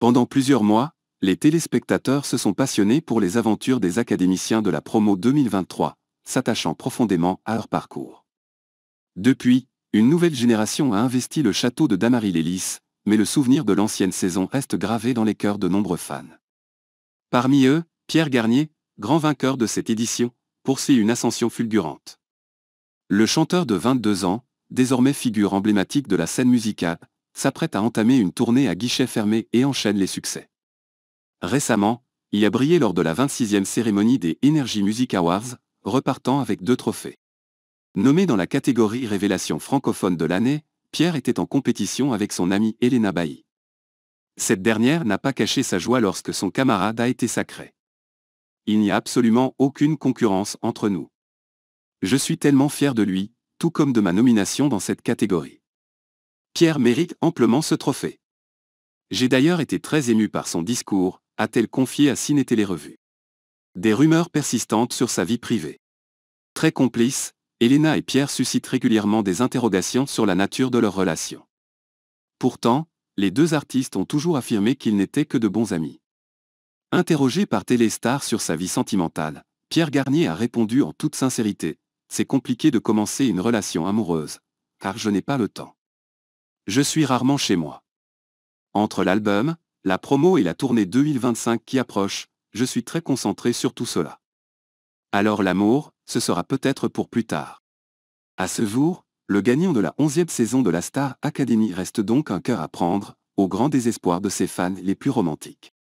Pendant plusieurs mois, les téléspectateurs se sont passionnés pour les aventures des académiciens de la promo 2023, s'attachant profondément à leur parcours. Depuis, une nouvelle génération a investi le château de damary Lélys, mais le souvenir de l'ancienne saison reste gravé dans les cœurs de nombreux fans. Parmi eux, Pierre Garnier, grand vainqueur de cette édition, poursuit une ascension fulgurante. Le chanteur de 22 ans, désormais figure emblématique de la scène musicale, s'apprête à entamer une tournée à guichet fermé et enchaîne les succès. Récemment, il a brillé lors de la 26e cérémonie des Energy Music Awards, repartant avec deux trophées. Nommé dans la catégorie Révélation francophone de l'année, Pierre était en compétition avec son amie Elena Bailly. Cette dernière n'a pas caché sa joie lorsque son camarade a été sacré. Il n'y a absolument aucune concurrence entre nous. Je suis tellement fier de lui, tout comme de ma nomination dans cette catégorie. Pierre mérite amplement ce trophée. J'ai d'ailleurs été très ému par son discours, a-t-elle confié à Ciné Télé-Revue. Des rumeurs persistantes sur sa vie privée. Très complices, Elena et Pierre suscitent régulièrement des interrogations sur la nature de leur relation. Pourtant, les deux artistes ont toujours affirmé qu'ils n'étaient que de bons amis. Interrogé par Téléstar sur sa vie sentimentale, Pierre Garnier a répondu en toute sincérité C'est compliqué de commencer une relation amoureuse, car je n'ai pas le temps. Je suis rarement chez moi. Entre l'album, la promo et la tournée 2025 qui approche, je suis très concentré sur tout cela. Alors l'amour, ce sera peut-être pour plus tard. À ce jour, le gagnant de la onzième saison de la Star Academy reste donc un cœur à prendre, au grand désespoir de ses fans les plus romantiques.